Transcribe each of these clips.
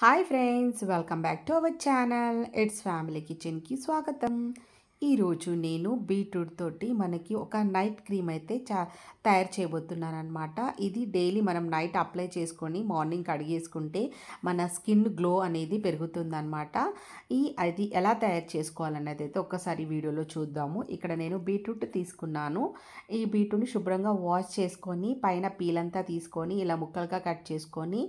hi friends welcome back to our channel it's family కిచెన్కి స్వాగతం ఈరోజు నేను బీట్రూట్ తోటి మనకి ఒక నైట్ క్రీమ్ అయితే చా తయారు చేయబోతున్నాను అనమాట ఇది డైలీ మనం నైట్ అప్లై చేసుకొని మార్నింగ్ కడిగేసుకుంటే మన స్కిన్ గ్లో అనేది పెరుగుతుందనమాట ఈ అది ఎలా తయారు చేసుకోవాలనేది అయితే ఒక్కసారి వీడియోలో చూద్దాము ఇక్కడ నేను బీట్రూట్ తీసుకున్నాను ఈ బీట్రూట్ని శుభ్రంగా వాష్ చేసుకొని పైన పీలంతా తీసుకొని ఇలా ముక్కలుగా కట్ చేసుకొని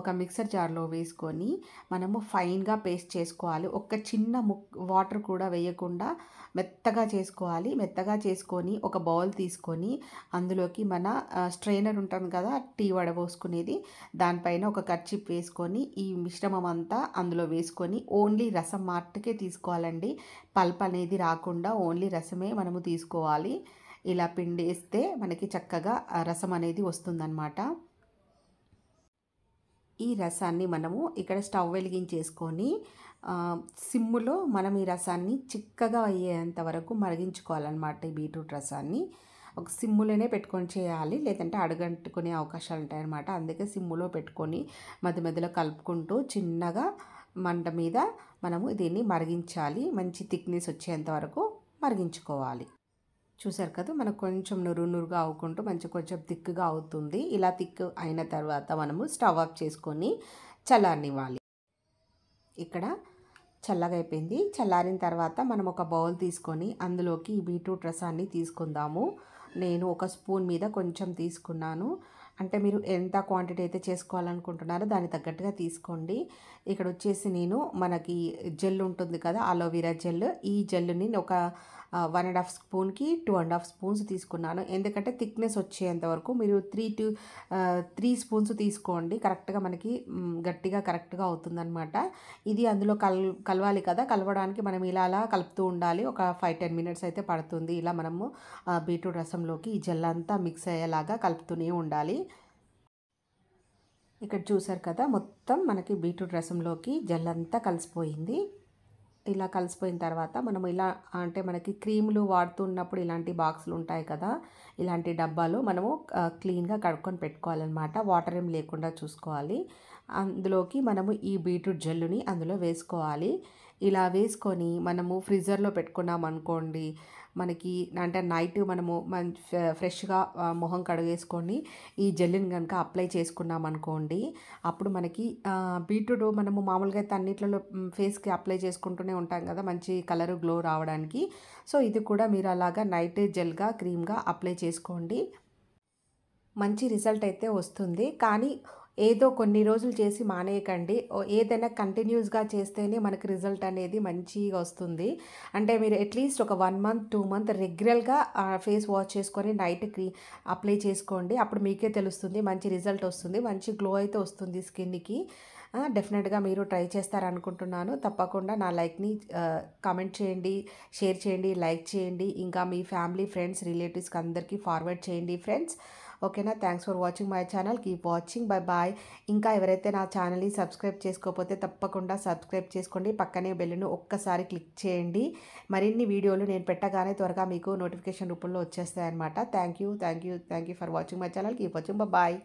ఒక మిక్సర్ జార్లో వేసుకొని మనము ఫైన్గా పేస్ట్ చేసుకోవాలి ఒక చిన్న ముక్ వాటర్ కూడా వేయకుండా మెత్తగా చేసుకోవాలి మెత్తగా చేసుకొని ఒక బౌల్ తీసుకొని అందులోకి మన స్ట్రైనర్ ఉంటుంది కదా టీ వడబోసుకునేది దానిపైన ఒక కర్చిప్ వేసుకొని ఈ మిశ్రమం అంతా అందులో వేసుకొని ఓన్లీ రసం మాటకే తీసుకోవాలండి పల్ప్ అనేది రాకుండా ఓన్లీ రసమే మనము తీసుకోవాలి ఇలా పిండేస్తే మనకి చక్కగా రసం అనేది వస్తుందన్నమాట ఈ రసాన్ని మనము ఇక్కడ స్టవ్ వెలిగించేసుకొని సిమ్ములో మనం ఈ రసాన్ని చిక్కగా అయ్యేంత వరకు మరిగించుకోవాలన్నమాట ఈ బీట్రూట్ రసాన్ని ఒక సిమ్ములోనే పెట్టుకొని చేయాలి లేదంటే అడగంటుకునే అవకాశాలు ఉంటాయన్నమాట అందుకే సిమ్ములో పెట్టుకొని మధ్య మధ్యలో కలుపుకుంటూ చిన్నగా మంట మీద మనము దీన్ని మరిగించాలి మంచి థిక్నెస్ వచ్చేంత వరకు మరిగించుకోవాలి చూసారు కదా మనకు కొంచెం నురు నురుగా అవ్వకుంటూ మంచి కొంచెం థిక్గా అవుతుంది ఇలా థిక్ అయిన తర్వాత మనము స్టవ్ ఆఫ్ చేసుకొని చల్లారనివ్వాలి ఇక్కడ చల్లగా అయిపోయింది చల్లారిన తర్వాత మనం ఒక బౌల్ తీసుకొని అందులోకి ఈ బీట్రూట్ రసాన్ని తీసుకుందాము నేను ఒక స్పూన్ మీద కొంచెం తీసుకున్నాను అంటే మీరు ఎంత క్వాంటిటీ అయితే చేసుకోవాలనుకుంటున్నారో దాన్ని తగ్గట్టుగా తీసుకోండి ఇక్కడ వచ్చేసి నేను మనకి జెల్ ఉంటుంది కదా అలోవెరా జెల్ ఈ జెల్ని ఒక వన్ అండ్ హాఫ్ స్పూన్కి టూ అండ్ హాఫ్ స్పూన్స్ తీసుకున్నాను ఎందుకంటే థిక్నెస్ వచ్చేంత వరకు మీరు త్రీ టూ త్రీ స్పూన్స్ తీసుకోండి కరెక్ట్గా మనకి గట్టిగా కరెక్ట్గా అవుతుందనమాట ఇది అందులో కల్ కలవాలి కదా కలవడానికి మనం ఇలా అలా కలుపుతూ ఉండాలి ఒక ఫైవ్ టెన్ మినిట్స్ అయితే పడుతుంది ఇలా మనము బీట్రూట్ రసంలోకి ఈ జెల్ అంతా మిక్స్ అయ్యేలాగా కలుపుతూనే ఉండాలి ఇక్కడ చూసారు కదా మొత్తం మనకి బీట్రూట్ రసంలోకి జల్లంతా కలిసిపోయింది ఇలా కలిసిపోయిన తర్వాత మనం ఇలా అంటే మనకి క్రీములు వాడుతున్నప్పుడు ఇలాంటి బాక్సులు ఉంటాయి కదా ఇలాంటి డబ్బాలు మనము క్లీన్గా కడుక్కొని పెట్టుకోవాలన్నమాట వాటర్ ఏం లేకుండా చూసుకోవాలి అందులోకి మనము ఈ బీట్రూట్ జెల్లుని అందులో వేసుకోవాలి ఇలా వేసుకొని మనము ఫ్రిజర్లో పెట్టుకున్నాం అనుకోండి మనకి అంటే నైట్ మనము మన ఫ్రెష్గా మొహం కడిగేసుకొని ఈ జెల్లిని కనుక అప్లై చేసుకున్నాం అనుకోండి అప్పుడు మనకి బీట్రూట్ మనము మామూలుగా అయితే అన్నిట్లలో ఫేస్కి అప్లై చేసుకుంటూనే ఉంటాం కదా మంచి కలర్ గ్లో రావడానికి సో ఇది కూడా మీరు అలాగా నైట్ జెల్గా క్రీమ్గా అప్లై చేసుకోండి మంచి రిజల్ట్ అయితే వస్తుంది కానీ ఏదో కొన్ని రోజులు చేసి మానేయకండి ఏదైనా కంటిన్యూస్గా చేస్తేనే మనకి రిజల్ట్ అనేది మంచిగా వస్తుంది అంటే మీరు అట్లీస్ట్ ఒక వన్ మంత్ టూ మంత్ రెగ్యులర్గా ఫేస్ వాష్ చేసుకొని నైట్ క్రీ అప్లై చేసుకోండి అప్పుడు మీకే తెలుస్తుంది మంచి రిజల్ట్ వస్తుంది మంచి గ్లో అయితే వస్తుంది స్కిన్కి డెఫినెట్గా మీరు ట్రై చేస్తారనుకుంటున్నాను తప్పకుండా నా లైక్ని కామెంట్ చేయండి షేర్ చేయండి లైక్ చేయండి ఇంకా మీ ఫ్యామిలీ ఫ్రెండ్స్ రిలేటివ్స్కి అందరికీ ఫార్వర్డ్ చేయండి ఫ్రెండ్స్ ఓకేనా thanks for watching my channel keep watching bye bye ఇంకా ఎవరైతే నా ఛానల్ని సబ్స్క్రైబ్ చేసుకోకపోతే తప్పకుండా సబ్స్క్రైబ్ చేసుకోండి పక్కనే బెల్లును ఒక్కసారి క్లిక్ చేయండి మరిన్ని వీడియోలు నేను పెట్టగానే త్వరగా మీకు నోటిఫికేషన్ రూపంలో వచ్చేస్తాయి అనమాట thank you thank you thank you for watching my channel keep watching bye bye